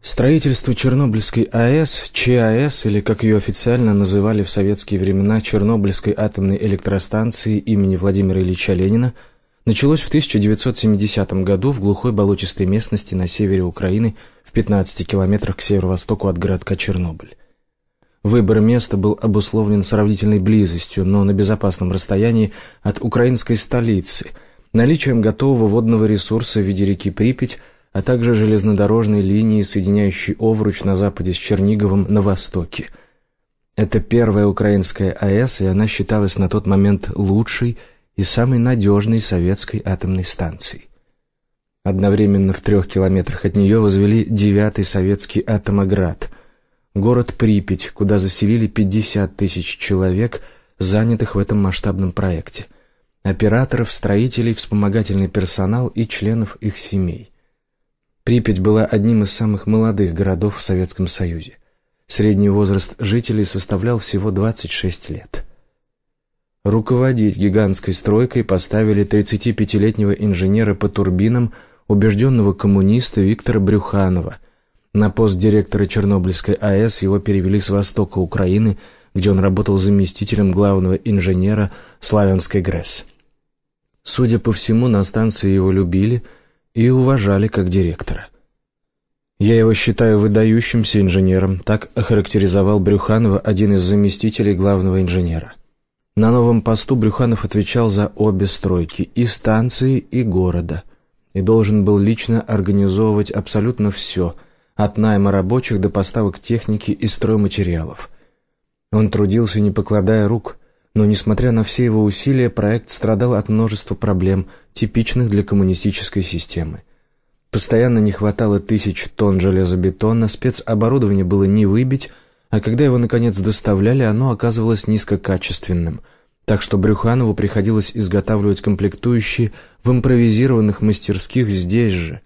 Строительство Чернобыльской АЭС, ЧАЭС, или как ее официально называли в советские времена, Чернобыльской атомной электростанции имени Владимира Ильича Ленина, началось в 1970 году в глухой болотистой местности на севере Украины в 15 километрах к северо-востоку от городка Чернобыль. Выбор места был обусловлен сравнительной близостью, но на безопасном расстоянии от украинской столицы, наличием готового водного ресурса в виде реки Припять – а также железнодорожной линии, соединяющей Овруч на западе с Черниговым на востоке. Это первая украинская АЭС, и она считалась на тот момент лучшей и самой надежной советской атомной станцией. Одновременно в трех километрах от нее возвели девятый советский атомоград – город Припять, куда заселили 50 тысяч человек, занятых в этом масштабном проекте – операторов, строителей, вспомогательный персонал и членов их семей. Припять была одним из самых молодых городов в Советском Союзе. Средний возраст жителей составлял всего 26 лет. Руководить гигантской стройкой поставили 35-летнего инженера по турбинам, убежденного коммуниста Виктора Брюханова. На пост директора Чернобыльской АЭС его перевели с востока Украины, где он работал заместителем главного инженера Славянской ГРЭС. Судя по всему, на станции его любили – и уважали как директора. Я его считаю выдающимся инженером, так охарактеризовал Брюханова один из заместителей главного инженера. На новом посту Брюханов отвечал за обе стройки, и станции, и города, и должен был лично организовывать абсолютно все, от найма рабочих до поставок техники и стройматериалов. Он трудился, не покладая рук, но, несмотря на все его усилия, проект страдал от множества проблем, типичных для коммунистической системы. Постоянно не хватало тысяч тонн железобетона, спецоборудование было не выбить, а когда его, наконец, доставляли, оно оказывалось низкокачественным, так что Брюханову приходилось изготавливать комплектующие в импровизированных мастерских здесь же,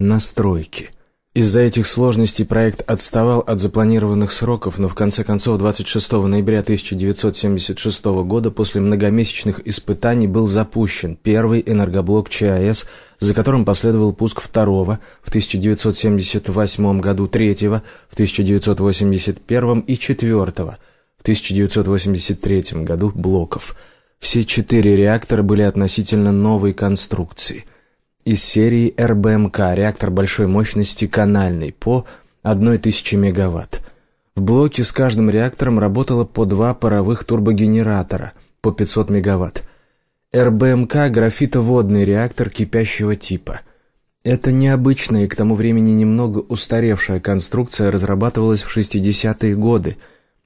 на стройке – из-за этих сложностей проект отставал от запланированных сроков, но в конце концов 26 ноября 1976 года после многомесячных испытаний был запущен первый энергоблок ЧАЭС, за которым последовал пуск второго в 1978 году, третьего в 1981 и четвертого в 1983 году блоков. Все четыре реактора были относительно новой конструкции – из серии РБМК, реактор большой мощности канальный, по 1000 мегаватт. В блоке с каждым реактором работало по два паровых турбогенератора по 500 мегаватт. РБМК – графитоводный реактор кипящего типа. Это необычная и к тому времени немного устаревшая конструкция разрабатывалась в 60-е годы.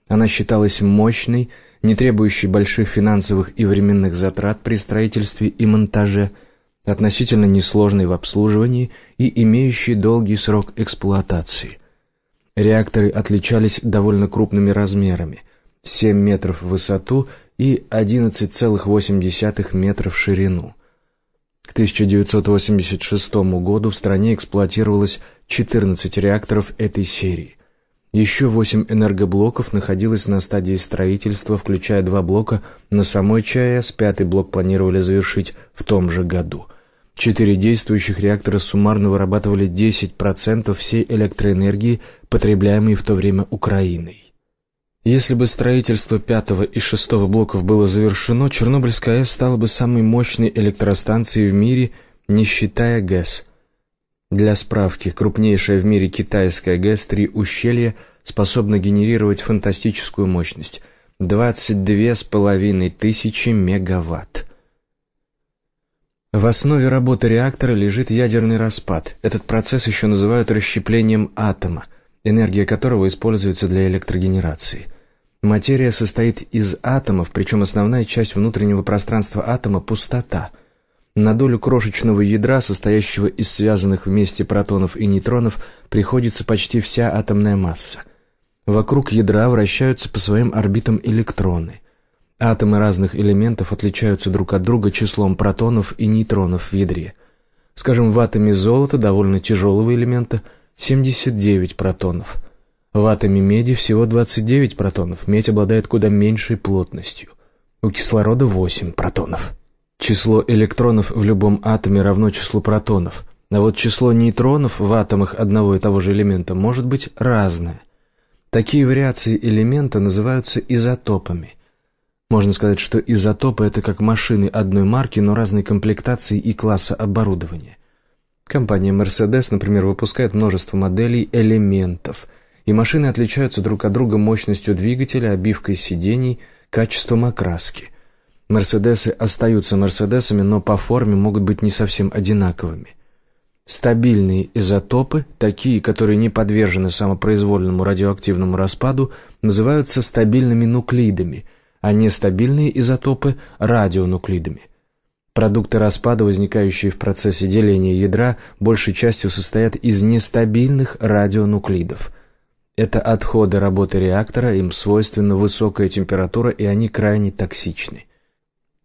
Она считалась мощной, не требующей больших финансовых и временных затрат при строительстве и монтаже – относительно несложный в обслуживании и имеющий долгий срок эксплуатации. Реакторы отличались довольно крупными размерами – 7 метров в высоту и 11,8 метров в ширину. К 1986 году в стране эксплуатировалось 14 реакторов этой серии. Еще восемь энергоблоков находилось на стадии строительства, включая два блока на самой ЧАЭС, пятый блок планировали завершить в том же году. Четыре действующих реактора суммарно вырабатывали 10% всей электроэнергии, потребляемой в то время Украиной. Если бы строительство пятого и шестого блоков было завершено, Чернобыльская АЭС стала бы самой мощной электростанцией в мире, не считая ГЭС – для справки, крупнейшая в мире китайская ГЭС-3 «Ущелье» способна генерировать фантастическую мощность – 22,5 тысячи мегаватт. В основе работы реактора лежит ядерный распад. Этот процесс еще называют расщеплением атома, энергия которого используется для электрогенерации. Материя состоит из атомов, причем основная часть внутреннего пространства атома – пустота – на долю крошечного ядра, состоящего из связанных вместе протонов и нейтронов, приходится почти вся атомная масса. Вокруг ядра вращаются по своим орбитам электроны. Атомы разных элементов отличаются друг от друга числом протонов и нейтронов в ядре. Скажем, в атоме золота, довольно тяжелого элемента, 79 протонов. В атоме меди всего 29 протонов, медь обладает куда меньшей плотностью. У кислорода 8 протонов. Число электронов в любом атоме равно числу протонов, а вот число нейтронов в атомах одного и того же элемента может быть разное. Такие вариации элемента называются изотопами. Можно сказать, что изотопы – это как машины одной марки, но разной комплектации и класса оборудования. Компания Mercedes, например, выпускает множество моделей элементов, и машины отличаются друг от друга мощностью двигателя, обивкой сидений, качеством окраски – Мерседесы остаются мерседесами, но по форме могут быть не совсем одинаковыми. Стабильные изотопы, такие, которые не подвержены самопроизвольному радиоактивному распаду, называются стабильными нуклидами, а нестабильные изотопы – радионуклидами. Продукты распада, возникающие в процессе деления ядра, большей частью состоят из нестабильных радионуклидов. Это отходы работы реактора, им свойственна высокая температура и они крайне токсичны.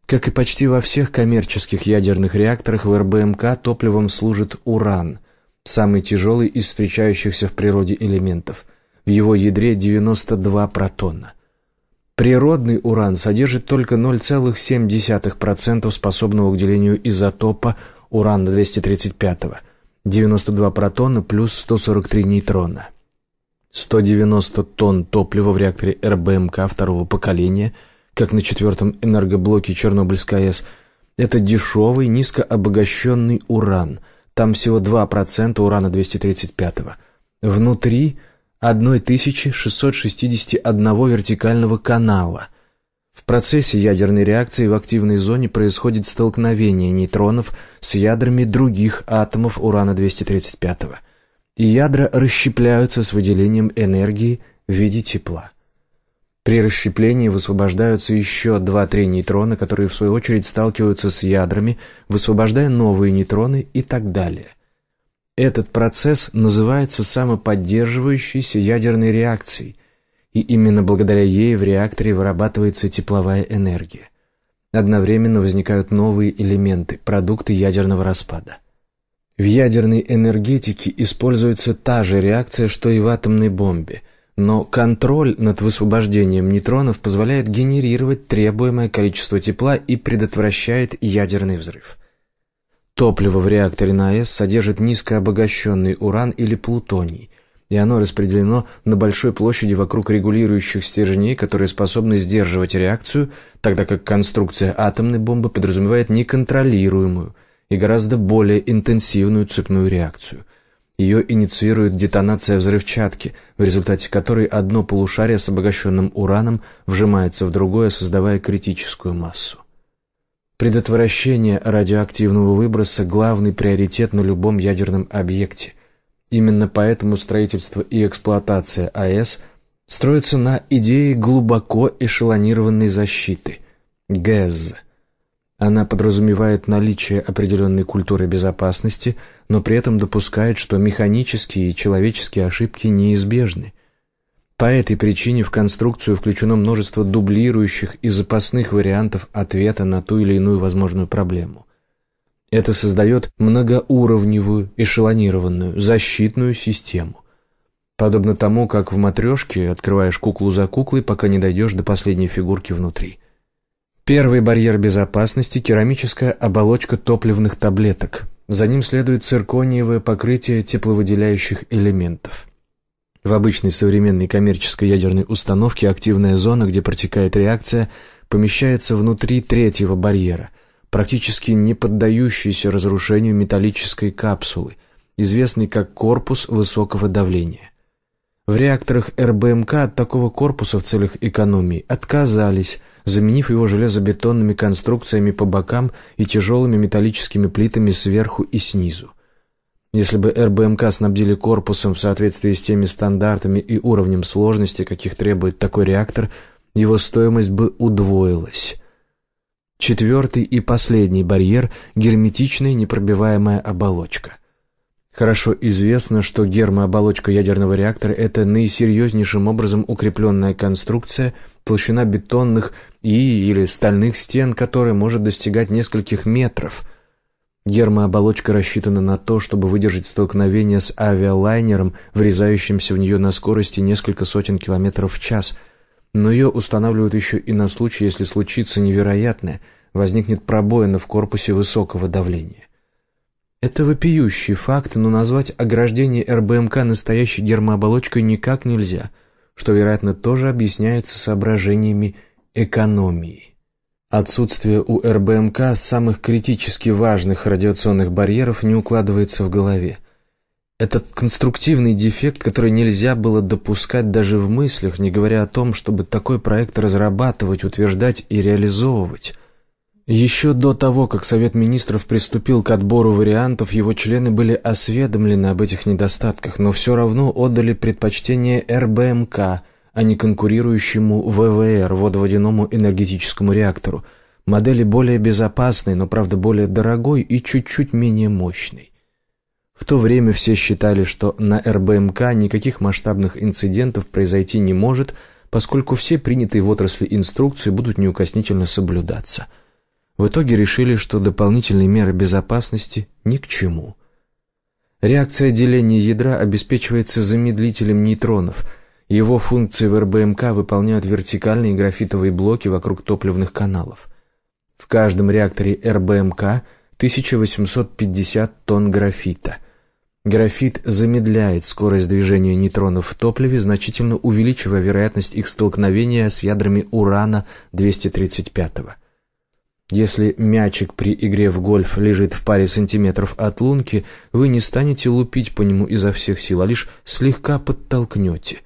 Как и почти во всех коммерческих ядерных реакторах в РБМК топливом служит уран, самый тяжелый из встречающихся в природе элементов. В его ядре 92 протона. Природный уран содержит только 0,7% способного к делению изотопа урана-235, 92 протона плюс 143 нейтрона. 190 тонн топлива в реакторе РБМК второго поколения – как на четвертом энергоблоке Чернобыльской АЭС, это дешевый, низкообогащенный уран. Там всего 2% урана-235. Внутри 1661 вертикального канала. В процессе ядерной реакции в активной зоне происходит столкновение нейтронов с ядрами других атомов урана-235. И ядра расщепляются с выделением энергии в виде тепла. При расщеплении высвобождаются еще два-три нейтрона, которые в свою очередь сталкиваются с ядрами, высвобождая новые нейтроны и так далее. Этот процесс называется самоподдерживающейся ядерной реакцией, и именно благодаря ей в реакторе вырабатывается тепловая энергия. Одновременно возникают новые элементы, продукты ядерного распада. В ядерной энергетике используется та же реакция, что и в атомной бомбе – но контроль над высвобождением нейтронов позволяет генерировать требуемое количество тепла и предотвращает ядерный взрыв. Топливо в реакторе на АЭС содержит низкообогащенный уран или плутоний, и оно распределено на большой площади вокруг регулирующих стержней, которые способны сдерживать реакцию, тогда как конструкция атомной бомбы подразумевает неконтролируемую и гораздо более интенсивную цепную реакцию – ее инициирует детонация взрывчатки, в результате которой одно полушарие с обогащенным ураном вжимается в другое, создавая критическую массу. Предотвращение радиоактивного выброса – главный приоритет на любом ядерном объекте. Именно поэтому строительство и эксплуатация АЭС строится на идее глубоко эшелонированной защиты – ГЭЗ – она подразумевает наличие определенной культуры безопасности, но при этом допускает, что механические и человеческие ошибки неизбежны. По этой причине в конструкцию включено множество дублирующих и запасных вариантов ответа на ту или иную возможную проблему. Это создает многоуровневую, эшелонированную, защитную систему. Подобно тому, как в матрешке открываешь куклу за куклой, пока не дойдешь до последней фигурки внутри – Первый барьер безопасности – керамическая оболочка топливных таблеток. За ним следует циркониевое покрытие тепловыделяющих элементов. В обычной современной коммерческой ядерной установке активная зона, где протекает реакция, помещается внутри третьего барьера, практически не поддающейся разрушению металлической капсулы, известной как корпус высокого давления. В реакторах РБМК от такого корпуса в целях экономии отказались, заменив его железобетонными конструкциями по бокам и тяжелыми металлическими плитами сверху и снизу. Если бы РБМК снабдили корпусом в соответствии с теми стандартами и уровнем сложности, каких требует такой реактор, его стоимость бы удвоилась. Четвертый и последний барьер – герметичная непробиваемая оболочка – Хорошо известно, что гермооболочка ядерного реактора – это наисерьезнейшим образом укрепленная конструкция, толщина бетонных и или стальных стен, которая может достигать нескольких метров. Гермооболочка рассчитана на то, чтобы выдержать столкновение с авиалайнером, врезающимся в нее на скорости несколько сотен километров в час. Но ее устанавливают еще и на случай, если случится невероятное, возникнет пробоина в корпусе высокого давления. Это вопиющий факт, но назвать ограждение РБМК настоящей гермооболочкой никак нельзя, что, вероятно, тоже объясняется соображениями экономии. Отсутствие у РБМК самых критически важных радиационных барьеров не укладывается в голове. Этот конструктивный дефект, который нельзя было допускать даже в мыслях, не говоря о том, чтобы такой проект разрабатывать, утверждать и реализовывать – еще до того, как Совет министров приступил к отбору вариантов, его члены были осведомлены об этих недостатках, но все равно отдали предпочтение РБМК, а не конкурирующему ВВР, водоводяному энергетическому реактору. Модели более безопасной, но, правда, более дорогой и чуть-чуть менее мощной. В то время все считали, что на РБМК никаких масштабных инцидентов произойти не может, поскольку все принятые в отрасли инструкции будут неукоснительно соблюдаться – в итоге решили, что дополнительные меры безопасности ни к чему. Реакция деления ядра обеспечивается замедлителем нейтронов. Его функции в РБМК выполняют вертикальные графитовые блоки вокруг топливных каналов. В каждом реакторе РБМК 1850 тонн графита. Графит замедляет скорость движения нейтронов в топливе, значительно увеличивая вероятность их столкновения с ядрами урана-235. Если мячик при игре в гольф лежит в паре сантиметров от лунки, вы не станете лупить по нему изо всех сил, а лишь слегка подтолкнете.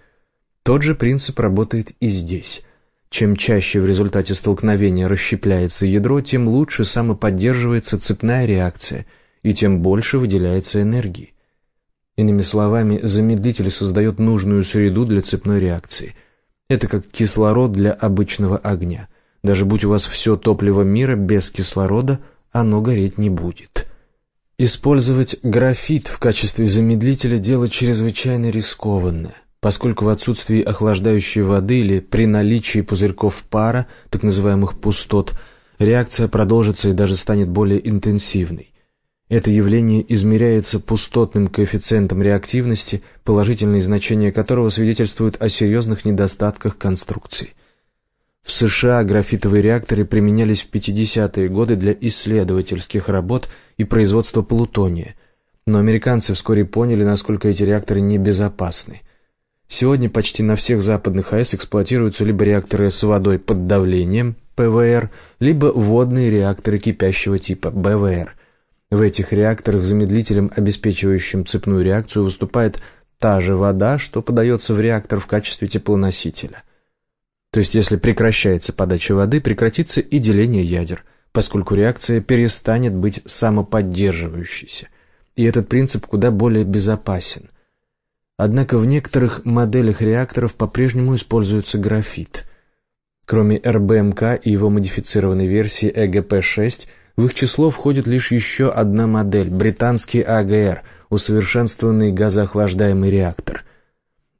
Тот же принцип работает и здесь. Чем чаще в результате столкновения расщепляется ядро, тем лучше самоподдерживается цепная реакция, и тем больше выделяется энергии. Иными словами, замедлитель создает нужную среду для цепной реакции. Это как кислород для обычного огня. Даже будь у вас все топливо мира без кислорода, оно гореть не будет. Использовать графит в качестве замедлителя – дело чрезвычайно рискованное, поскольку в отсутствии охлаждающей воды или при наличии пузырьков пара, так называемых пустот, реакция продолжится и даже станет более интенсивной. Это явление измеряется пустотным коэффициентом реактивности, положительные значения которого свидетельствуют о серьезных недостатках конструкции. В США графитовые реакторы применялись в 50-е годы для исследовательских работ и производства плутония, но американцы вскоре поняли, насколько эти реакторы небезопасны. Сегодня почти на всех западных АЭС эксплуатируются либо реакторы с водой под давлением, ПВР, либо водные реакторы кипящего типа, БВР. В этих реакторах замедлителем, обеспечивающим цепную реакцию, выступает та же вода, что подается в реактор в качестве теплоносителя – то есть, если прекращается подача воды, прекратится и деление ядер, поскольку реакция перестанет быть самоподдерживающейся. И этот принцип куда более безопасен. Однако в некоторых моделях реакторов по-прежнему используется графит. Кроме РБМК и его модифицированной версии ЭГП-6, в их число входит лишь еще одна модель – британский АГР, усовершенствованный газоохлаждаемый реактор –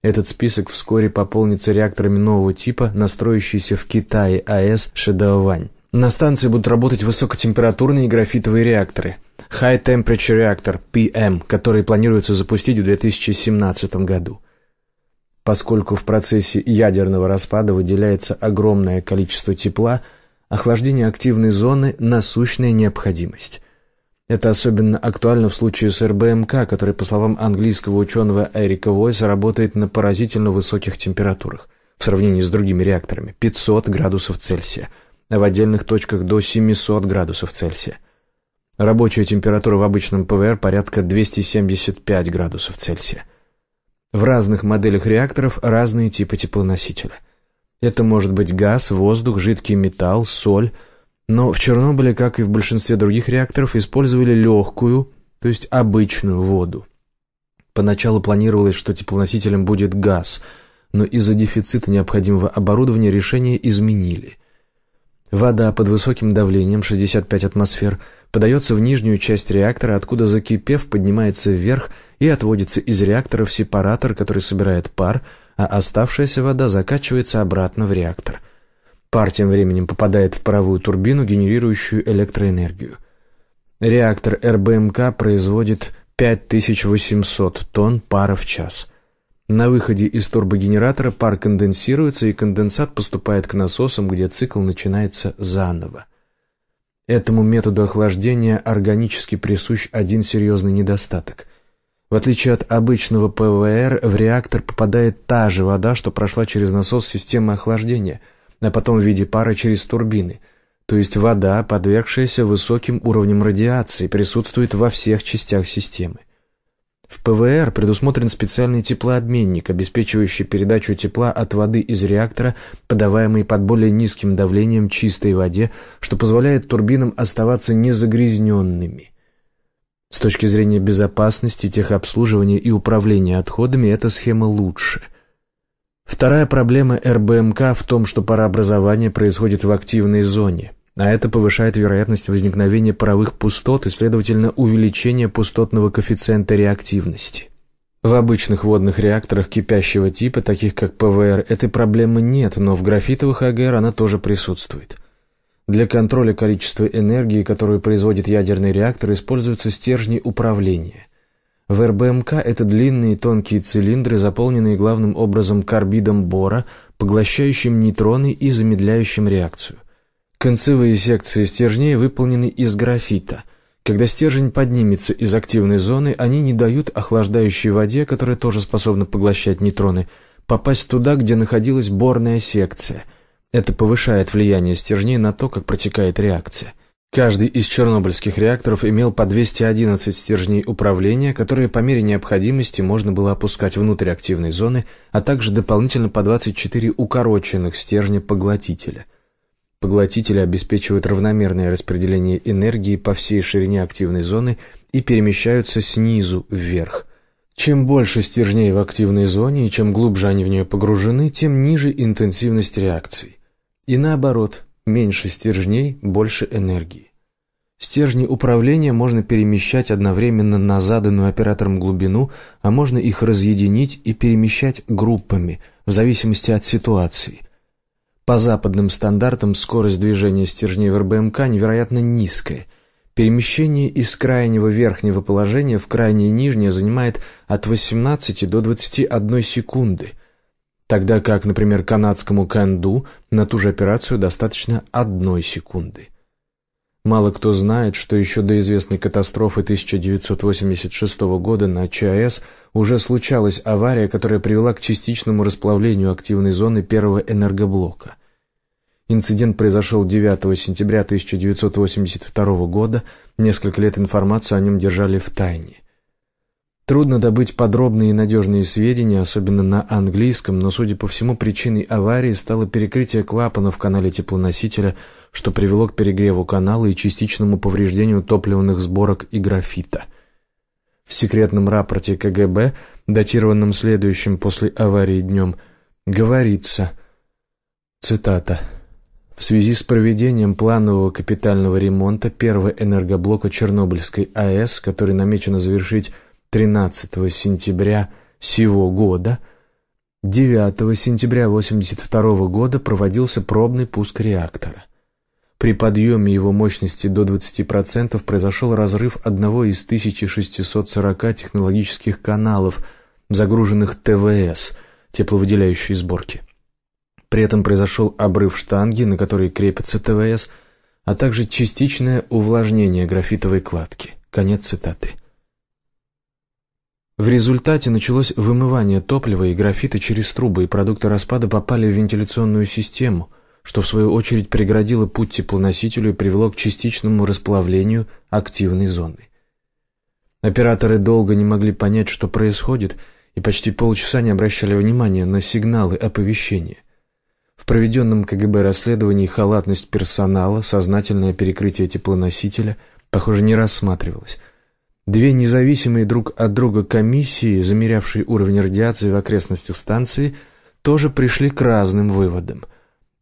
этот список вскоре пополнится реакторами нового типа, настроящиеся в Китае АЭС Шедаовань. На станции будут работать высокотемпературные графитовые реакторы – High Temperature Reactor, PM, которые планируется запустить в 2017 году. Поскольку в процессе ядерного распада выделяется огромное количество тепла, охлаждение активной зоны – насущная необходимость. Это особенно актуально в случае с РБМК, который, по словам английского ученого Эрика Войса, работает на поразительно высоких температурах в сравнении с другими реакторами – 500 градусов Цельсия, а в отдельных точках до 700 градусов Цельсия. Рабочая температура в обычном ПВР порядка 275 градусов Цельсия. В разных моделях реакторов разные типы теплоносителя. Это может быть газ, воздух, жидкий металл, соль – но в Чернобыле, как и в большинстве других реакторов, использовали легкую, то есть обычную воду. Поначалу планировалось, что теплоносителем будет газ, но из-за дефицита необходимого оборудования решение изменили. Вода под высоким давлением, 65 атмосфер, подается в нижнюю часть реактора, откуда закипев поднимается вверх и отводится из реактора в сепаратор, который собирает пар, а оставшаяся вода закачивается обратно в реактор – Пар тем временем попадает в паровую турбину, генерирующую электроэнергию. Реактор РБМК производит 5800 тонн пара в час. На выходе из турбогенератора пар конденсируется, и конденсат поступает к насосам, где цикл начинается заново. Этому методу охлаждения органически присущ один серьезный недостаток. В отличие от обычного ПВР, в реактор попадает та же вода, что прошла через насос системы охлаждения – а потом в виде пара через турбины. То есть вода, подвергшаяся высоким уровням радиации, присутствует во всех частях системы. В ПВР предусмотрен специальный теплообменник, обеспечивающий передачу тепла от воды из реактора, подаваемой под более низким давлением чистой воде, что позволяет турбинам оставаться незагрязненными. С точки зрения безопасности, техобслуживания и управления отходами эта схема лучше. Вторая проблема РБМК в том, что парообразование происходит в активной зоне, а это повышает вероятность возникновения паровых пустот и, следовательно, увеличение пустотного коэффициента реактивности. В обычных водных реакторах кипящего типа, таких как ПВР, этой проблемы нет, но в графитовых АГР она тоже присутствует. Для контроля количества энергии, которую производит ядерный реактор, используются стержни управления. В РБМК это длинные тонкие цилиндры, заполненные главным образом карбидом бора, поглощающим нейтроны и замедляющим реакцию. Концевые секции стержней выполнены из графита. Когда стержень поднимется из активной зоны, они не дают охлаждающей воде, которая тоже способна поглощать нейтроны, попасть туда, где находилась борная секция. Это повышает влияние стержней на то, как протекает реакция. Каждый из чернобыльских реакторов имел по 211 стержней управления, которые по мере необходимости можно было опускать внутрь активной зоны, а также дополнительно по 24 укороченных стержня поглотителя. Поглотители обеспечивают равномерное распределение энергии по всей ширине активной зоны и перемещаются снизу вверх. Чем больше стержней в активной зоне и чем глубже они в нее погружены, тем ниже интенсивность реакций. И наоборот – Меньше стержней, больше энергии. Стержни управления можно перемещать одновременно на заданную оператором глубину, а можно их разъединить и перемещать группами, в зависимости от ситуации. По западным стандартам скорость движения стержней в РБМК невероятно низкая. Перемещение из крайнего верхнего положения в крайнее нижнее занимает от 18 до 21 секунды – тогда как, например, канадскому канду на ту же операцию достаточно одной секунды. Мало кто знает, что еще до известной катастрофы 1986 года на ЧАЭС уже случалась авария, которая привела к частичному расплавлению активной зоны первого энергоблока. Инцидент произошел 9 сентября 1982 года, несколько лет информацию о нем держали в тайне – Трудно добыть подробные и надежные сведения, особенно на английском, но, судя по всему, причиной аварии стало перекрытие клапана в канале теплоносителя, что привело к перегреву канала и частичному повреждению топливных сборок и графита. В секретном рапорте КГБ, датированном следующим после аварии днем, говорится, цитата, «В связи с проведением планового капитального ремонта первого энергоблока Чернобыльской АЭС, который намечено завершить 13 сентября сего года, 9 сентября 1982 года проводился пробный пуск реактора. При подъеме его мощности до 20% произошел разрыв одного из 1640 технологических каналов, загруженных ТВС, тепловыделяющей сборки. При этом произошел обрыв штанги, на которой крепится ТВС, а также частичное увлажнение графитовой кладки. Конец цитаты. В результате началось вымывание топлива и графита через трубы, и продукты распада попали в вентиляционную систему, что в свою очередь преградило путь теплоносителю и привело к частичному расплавлению активной зоны. Операторы долго не могли понять, что происходит, и почти полчаса не обращали внимания на сигналы оповещения. В проведенном КГБ расследовании халатность персонала, сознательное перекрытие теплоносителя, похоже, не рассматривалось – Две независимые друг от друга комиссии, замерявшие уровень радиации в окрестностях станции, тоже пришли к разным выводам.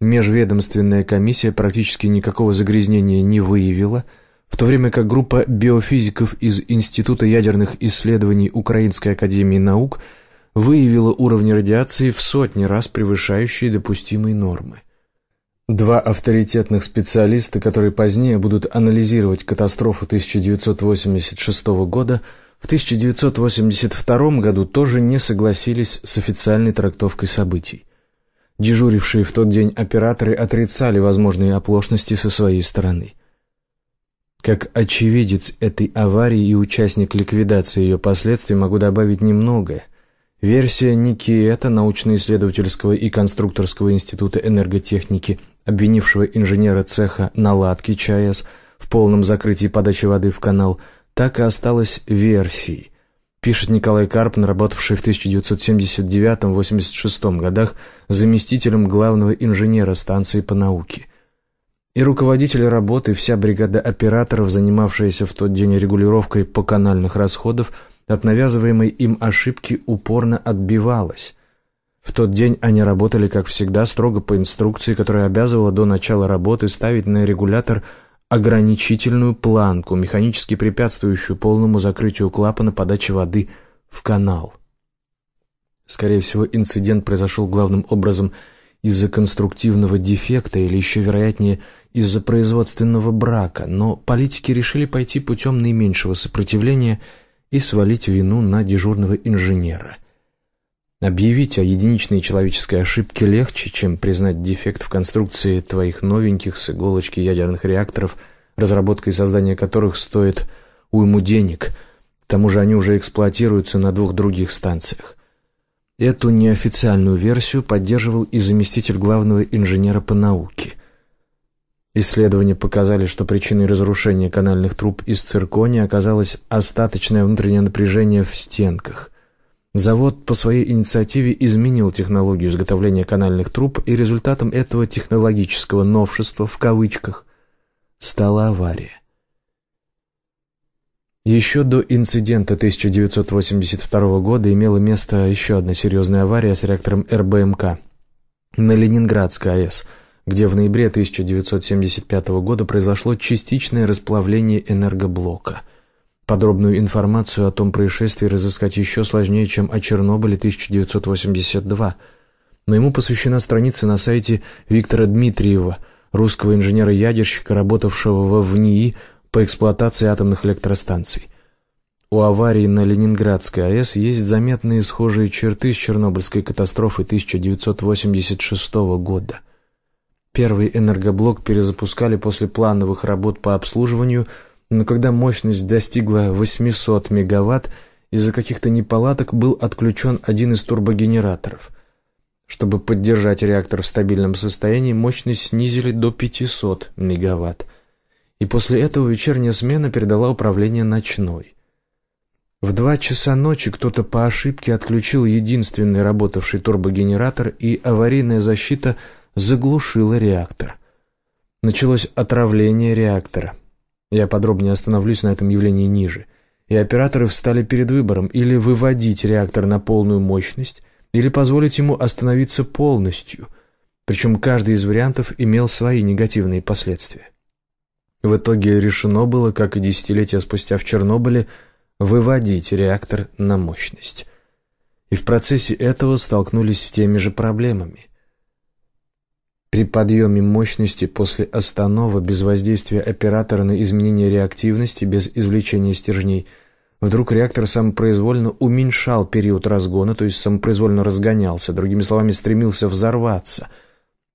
Межведомственная комиссия практически никакого загрязнения не выявила, в то время как группа биофизиков из Института ядерных исследований Украинской академии наук выявила уровни радиации в сотни раз превышающие допустимые нормы. Два авторитетных специалиста, которые позднее будут анализировать катастрофу 1986 года, в 1982 году тоже не согласились с официальной трактовкой событий. Дежурившие в тот день операторы отрицали возможные оплошности со своей стороны. Как очевидец этой аварии и участник ликвидации ее последствий могу добавить немногое. Версия Никиэта, научно-исследовательского и конструкторского института энерготехники, обвинившего инженера цеха наладки ЧАЭС в полном закрытии подачи воды в канал, так и осталась версией, пишет Николай Карп, работавший в 1979-86 годах заместителем главного инженера станции по науке. И руководитель работы, вся бригада операторов, занимавшаяся в тот день регулировкой поканальных расходов – от навязываемой им ошибки упорно отбивалась. В тот день они работали, как всегда, строго по инструкции, которая обязывала до начала работы ставить на регулятор ограничительную планку, механически препятствующую полному закрытию клапана подачи воды в канал. Скорее всего, инцидент произошел главным образом из-за конструктивного дефекта или еще вероятнее из-за производственного брака, но политики решили пойти путем наименьшего сопротивления – и свалить вину на дежурного инженера. Объявить о единичной человеческой ошибке легче, чем признать дефект в конструкции твоих новеньких с иголочки ядерных реакторов, разработка и создание которых стоит уйму денег. К тому же они уже эксплуатируются на двух других станциях. Эту неофициальную версию поддерживал и заместитель главного инженера по науке. Исследования показали, что причиной разрушения канальных труб из циркония оказалось остаточное внутреннее напряжение в стенках. Завод по своей инициативе изменил технологию изготовления канальных труб, и результатом этого технологического «новшества» в кавычках стала авария. Еще до инцидента 1982 года имела место еще одна серьезная авария с реактором РБМК на Ленинградской АЭС – где в ноябре 1975 года произошло частичное расплавление энергоблока. Подробную информацию о том происшествии разыскать еще сложнее, чем о Чернобыле 1982, но ему посвящена страница на сайте Виктора Дмитриева, русского инженера-ядерщика, работавшего в ВНИИ по эксплуатации атомных электростанций. У аварии на Ленинградской АЭС есть заметные схожие черты с Чернобыльской катастрофой 1986 года – Первый энергоблок перезапускали после плановых работ по обслуживанию, но когда мощность достигла 800 мегаватт, из-за каких-то неполадок был отключен один из турбогенераторов. Чтобы поддержать реактор в стабильном состоянии, мощность снизили до 500 мегаватт. И после этого вечерняя смена передала управление ночной. В два часа ночи кто-то по ошибке отключил единственный работавший турбогенератор, и аварийная защита – заглушила реактор. Началось отравление реактора. Я подробнее остановлюсь на этом явлении ниже. И операторы встали перед выбором или выводить реактор на полную мощность, или позволить ему остановиться полностью. Причем каждый из вариантов имел свои негативные последствия. В итоге решено было, как и десятилетия спустя в Чернобыле, выводить реактор на мощность. И в процессе этого столкнулись с теми же проблемами. При подъеме мощности после останова без воздействия оператора на изменение реактивности, без извлечения стержней, вдруг реактор самопроизвольно уменьшал период разгона, то есть самопроизвольно разгонялся, другими словами, стремился взорваться.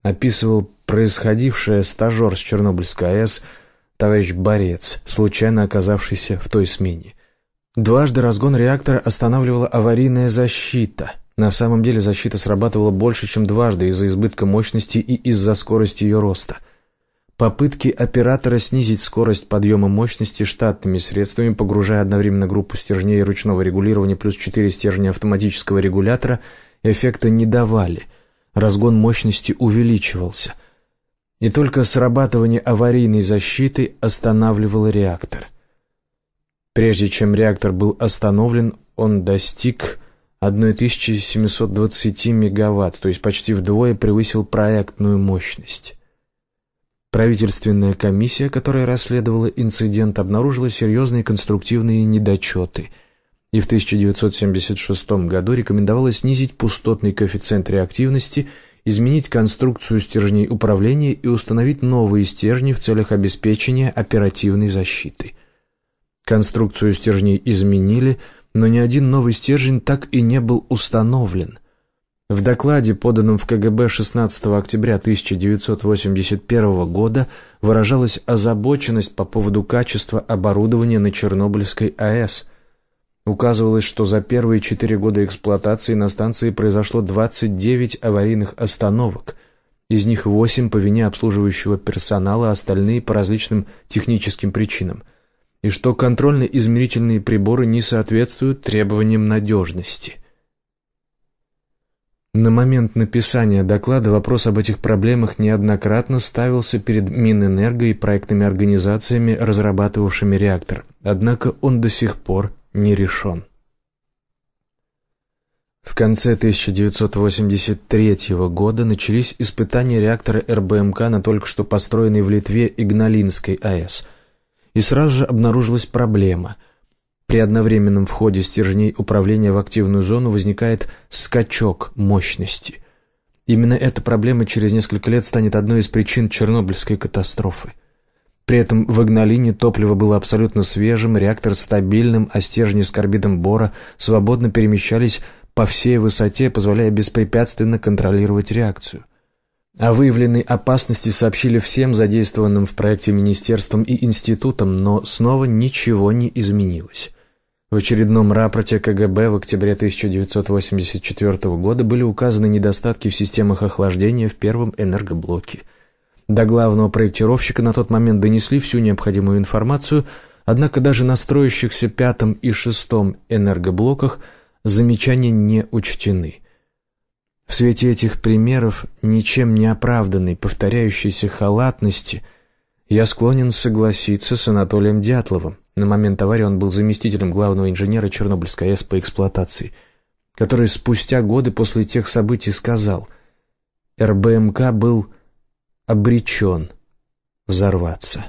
Описывал происходившее стажер с Чернобыльской АЭС, товарищ Борец, случайно оказавшийся в той смене. Дважды разгон реактора останавливала аварийная защита – на самом деле защита срабатывала больше, чем дважды из-за избытка мощности и из-за скорости ее роста. Попытки оператора снизить скорость подъема мощности штатными средствами, погружая одновременно группу стержней ручного регулирования плюс 4 стержня автоматического регулятора, эффекта не давали. Разгон мощности увеличивался. И только срабатывание аварийной защиты останавливало реактор. Прежде чем реактор был остановлен, он достиг 1720 мегаватт, то есть почти вдвое превысил проектную мощность. Правительственная комиссия, которая расследовала инцидент, обнаружила серьезные конструктивные недочеты и в 1976 году рекомендовала снизить пустотный коэффициент реактивности, изменить конструкцию стержней управления и установить новые стержни в целях обеспечения оперативной защиты. Конструкцию стержней изменили – но ни один новый стержень так и не был установлен. В докладе, поданном в КГБ 16 октября 1981 года, выражалась озабоченность по поводу качества оборудования на Чернобыльской АЭС. Указывалось, что за первые четыре года эксплуатации на станции произошло 29 аварийных остановок – из них 8 по вине обслуживающего персонала, а остальные по различным техническим причинам и что контрольно-измерительные приборы не соответствуют требованиям надежности. На момент написания доклада вопрос об этих проблемах неоднократно ставился перед Минэнерго и проектными организациями, разрабатывавшими реактор, однако он до сих пор не решен. В конце 1983 года начались испытания реактора РБМК на только что построенной в Литве Игналинской АЭС – и сразу же обнаружилась проблема. При одновременном входе стержней управления в активную зону возникает скачок мощности. Именно эта проблема через несколько лет станет одной из причин Чернобыльской катастрофы. При этом в Игналине топливо было абсолютно свежим, реактор стабильным, а стержни с карбидом бора свободно перемещались по всей высоте, позволяя беспрепятственно контролировать реакцию. О выявленной опасности сообщили всем задействованным в проекте министерствам и институтам, но снова ничего не изменилось. В очередном рапорте КГБ в октябре 1984 года были указаны недостатки в системах охлаждения в первом энергоблоке. До главного проектировщика на тот момент донесли всю необходимую информацию, однако даже на строящихся пятом и шестом энергоблоках замечания не учтены – в свете этих примеров ничем не оправданной повторяющейся халатности я склонен согласиться с Анатолием Дятловым. На момент аварии он был заместителем главного инженера Чернобыльской АЭС по эксплуатации, который спустя годы после тех событий сказал «РБМК был обречен взорваться».